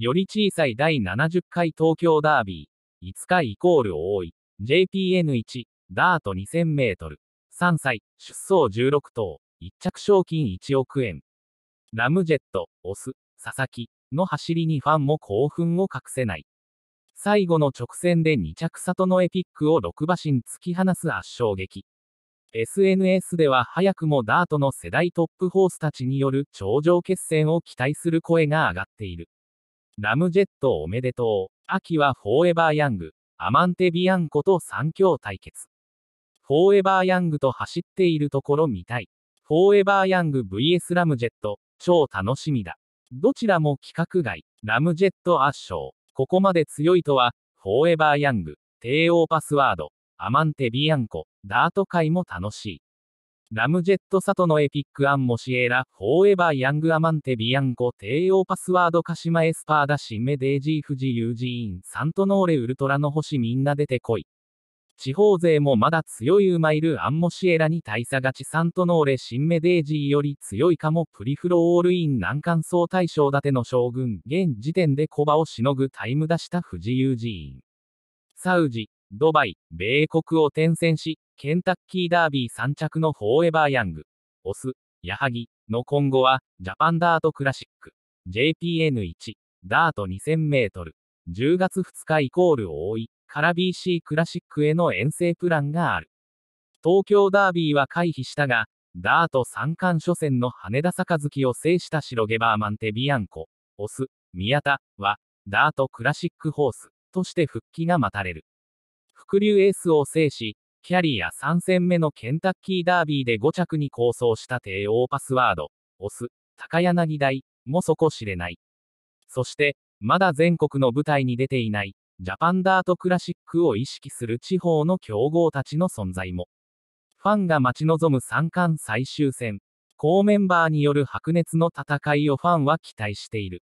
より小さい第70回東京ダービー、5日イコール多い、JPN1、ダート2000メートル、3歳、出走16頭、1着賞金1億円。ラムジェット、オス、佐々木の走りにファンも興奮を隠せない。最後の直線で2着里のエピックを6馬身突き放す圧勝劇。SNS では早くもダートの世代トップホースたちによる頂上決戦を期待する声が上がっている。ラムジェットおめでとう。秋はフォーエバーヤング、アマンテビアンコと3強対決。フォーエバーヤングと走っているところ見たい。フォーエバーヤング VS ラムジェット、超楽しみだ。どちらも規格外、ラムジェット圧勝。ここまで強いとは、フォーエバーヤング、帝王パスワード、アマンテビアンコ、ダート界も楽しい。ラムジェット里のエピックアンモシエラ、フォーエバーヤングアマンテビアンコ、帝王パスワードカシマエスパーダシンメデージーフジユージーン、サントノーレウルトラの星みんな出てこい。地方勢もまだ強い馬いるアンモシエラに大差がちサントノーレシンメデージーより強いかもプリフローオールイン難関総大将立ての将軍現時点でコバをしのぐタイム出したフジユージーンサウジドバイ、米国を転戦し、ケンタッキーダービー3着のフォーエバーヤング、オス、ヤハギの今後は、ジャパンダートクラシック、JPN1、ダート2000メートル、10月2日イコール多い、から BC クラシックへの遠征プランがある。東京ダービーは回避したが、ダート三冠初戦の羽田杯を制した白ゲバーマンテビアンコ、オス、宮田は、ダートクラシックホースとして復帰が待たれる。流エースを制し、キャリア3戦目のケンタッキーダービーで5着に構想した帝王パスワード、オス、高柳台もそこ知れない。そして、まだ全国の舞台に出ていない、ジャパンダートクラシックを意識する地方の強豪たちの存在も。ファンが待ち望む三冠最終戦、高メンバーによる白熱の戦いをファンは期待している。